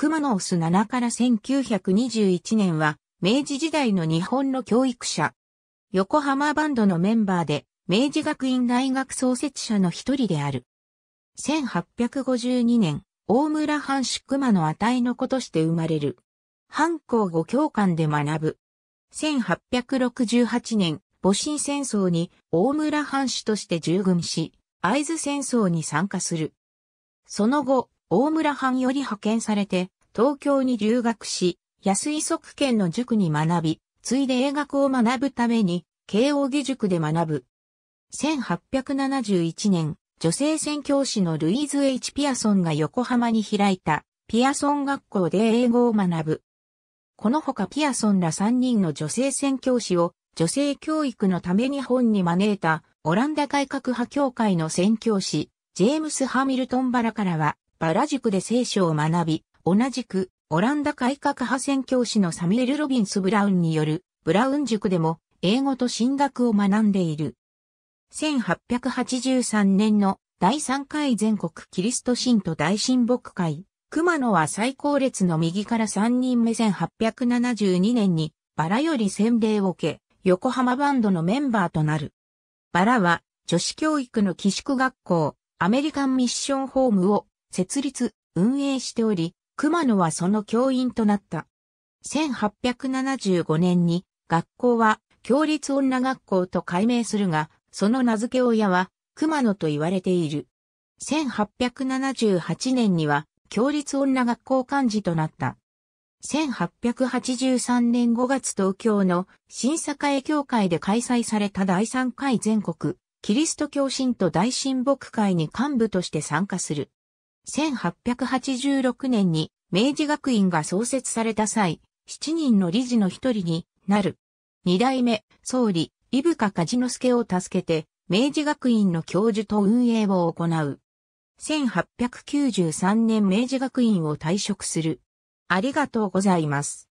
熊野オス7から1921年は、明治時代の日本の教育者。横浜バンドのメンバーで、明治学院大学創設者の一人である。1852年、大村藩主熊野値の子として生まれる。藩校五教官で学ぶ。1868年、戊辰戦争に大村藩主として従軍し、合図戦争に参加する。その後、大村藩より派遣されて、東京に留学し、安井側県の塾に学び、ついで英学を学ぶために、慶應義塾で学ぶ。1871年、女性宣教師のルイーズ・エイチ・ピアソンが横浜に開いた、ピアソン学校で英語を学ぶ。このほかピアソンら3人の女性宣教師を、女性教育のため日本に招いた、オランダ改革派協会の宣教師、ジェームス・ハミルトン・バラからは、バラ塾で聖書を学び、同じく、オランダ改革派宣教師のサミュエル・ロビンス・ブラウンによる、ブラウン塾でも、英語と進学を学んでいる。1883年の第3回全国キリスト神徒大親睦会、熊野は最高列の右から3人目1872年に、バラより洗礼を受け、横浜バンドのメンバーとなる。バラは、女子教育の寄宿学校、アメリカンミッションホームを設立、運営しており、熊野はその教員となった。1875年に学校は共立女学校と改名するが、その名付け親は熊野と言われている。1878年には共立女学校幹事となった。1883年5月東京の新栄教会で開催された第3回全国キリスト教信徒大親睦会に幹部として参加する。1886年に明治学院が創設された際、7人の理事の一人になる。二代目、総理、伊深梶之助を助けて、明治学院の教授と運営を行う。1893年明治学院を退職する。ありがとうございます。